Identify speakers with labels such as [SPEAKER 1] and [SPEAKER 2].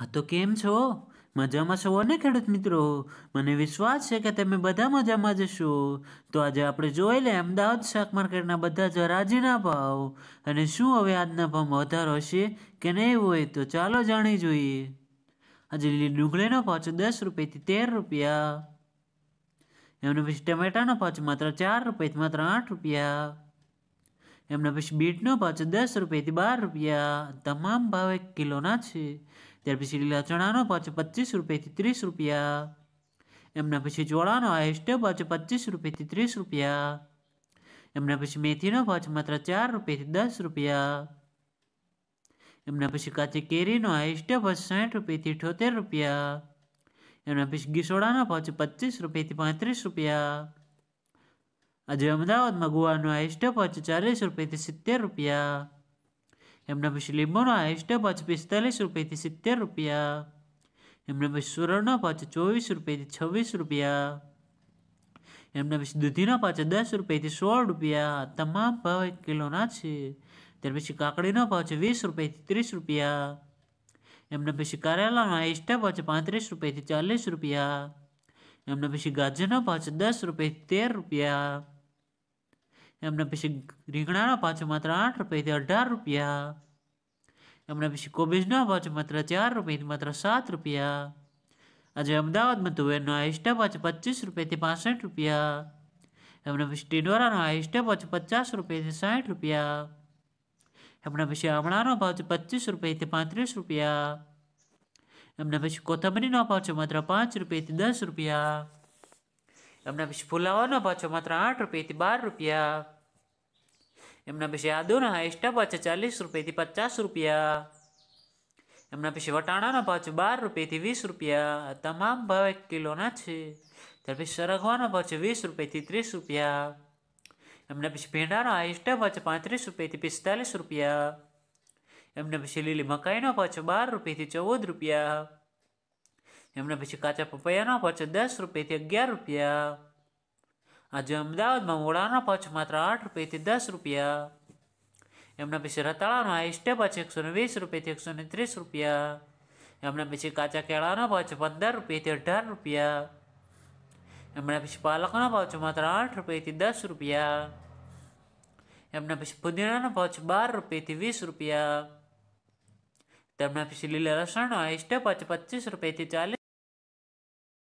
[SPEAKER 1] હા તો કેમ છો મજામાં છો ને ખેડૂત મિત્રો મને વિશ્વાસ છે કે તમે બધા મજામાં જશો તો આજે આપણે જોઈ લે અમદાવાદ શાક માર્કેટના બધા જ હરાજીના ભાવ અને શું હવે આજના ભાવમાં વધારો હશે કે નહીં હોય તો ચાલો જાણી જોઈએ આજે લીલી ડુંગળીનો ભાવ દસ રૂપિયાથી તેર રૂપિયા એમનો પછી ટમેટાનો ભાવ માત્ર ચાર રૂપિયાથી માત્ર આઠ રૂપિયા એમના પછી બીટનો ભાવ છે દસ રૂપિયાથી બાર રૂપિયા તમામ ભાવ એક કિલોના છે ત્યાર પછી લીલા ચણાનો ભાવ પચીસ રૂપિયાથી ત્રીસ રૂપિયા એમના પછી જોડાનો હાઈસ્ટ ભાવ છે પચીસ રૂપિયાથી ત્રીસ રૂપિયા એમના પછી મેથીનો ભાવ માત્ર ચાર રૂપિયાથી દસ રૂપિયા એમના પછી કાચી કેરીનો હાઈસ્ટ ભાવ સાઠ રૂપિયાથી અઠોતેર રૂપિયા એમના પછી ગીસોડાનો ભાવ છે પચીસ રૂપિયાથી પાંત્રીસ રૂપિયા આજે અમદાવાદમાં ગોવાનો હાઈસ્ટ ભાવ ચાલીસ રૂપિયાથી સિત્તેર રૂપિયા એમના પછી લીંબુનો હાઈસ્ટ ભાવ પિસ્તાલીસ રૂપિયાથી સિત્તેર રૂપિયા એમના પછી સુરણના ભાવ ચોવીસ રૂપિયાથી છવ્વીસ રૂપિયા એમના પછી દૂધીના ભાવ દસ રૂપિયાથી સોળ રૂપિયા તમામ ભાવ એક કિલોના છે ત્યાર પછી કાકડીનો ભાવ છે વીસ રૂપિયાથી ત્રીસ રૂપિયા એમના પછી કરેલાનો હાઈસ્ટ ભાવ પાંત્રીસ રૂપિયાથી ચાલીસ રૂપિયા એમના પછી ગાજરનો ભાવ છે દસ રૂપિયાથી તેર રૂપિયા એમના પછી રીંગણાના પાછો માત્ર આઠ રૂપિયાથી અઢાર રૂપિયા એમના પછી કોબીજના પાછો માત્ર ચાર રૂપિયાથી માત્ર સાત રૂપિયા આજે અમદાવાદમાં તુવેરનો આહિષ્ટા પાછો પચીસ રૂપિયાથી પાસઠ રૂપિયા એમના પછી ટીંડોરાનો આહિષ્ટા પાછો પચાસ રૂપિયાથી સાઠ રૂપિયા એમના પછી આમળાનો ભાવ છે પચીસ રૂપિયાથી પાંત્રીસ રૂપિયા એમના પછી કોથમરીનો ભાવ છે માત્ર પાંચ રૂપિયાથી દસ રૂપિયા એમના પછી ફુલાવાનો પાછો માત્ર આઠ રૂપિયાથી બાર રૂપિયા એમના પછી આદુના હાઈસ્ટા પાછા ચાલીસ રૂપિયાથી પચાસ રૂપિયા એમના પછી વટાણાનો પાછો બાર રૂપિયાથી વીસ રૂપિયા તમામ ભાવ એક કિલોના છે ત્યાર પછી સરગવાનો પાછો વીસ રૂપિયાથી ત્રીસ રૂપિયા એમના પછી ભીંડાનો હાઈસ્ટા પાછો પાંત્રીસ રૂપિયાથી પિસ્તાલીસ રૂપિયા એમને પછી લીલી મકાઈનો પાછો બાર રૂપિયાથી ચૌદ રૂપિયા એમણે પછી કાચા પપૈયાનો પચ દસ રૂપિયાથી અગિયાર રૂપિયા આજે અમદાવાદમાં મોળાનો પચ માત્ર આઠ રૂપિયાથી દસ રૂપિયા એમના પછી રતાળાનો આઈસ્ટે પચ એકસો ને વીસ રૂપિયાથી એકસો ને ત્રીસ રૂપિયા એમના પછી કાચા કેળાનો પચ પંદર રૂપિયાથી અઢાર રૂપિયા એમના પછી પાલકનો પચ માત્ર આઠ રૂપિયાથી દસ રૂપિયા એમના પછી પુદીનાનો પચ બાર રૂપિયાથી વીસ રૂપિયા તેમના પછી લીલા લસણનો આઈસ્ટે પચ પચીસ રૂપિયાથી ચાલીસ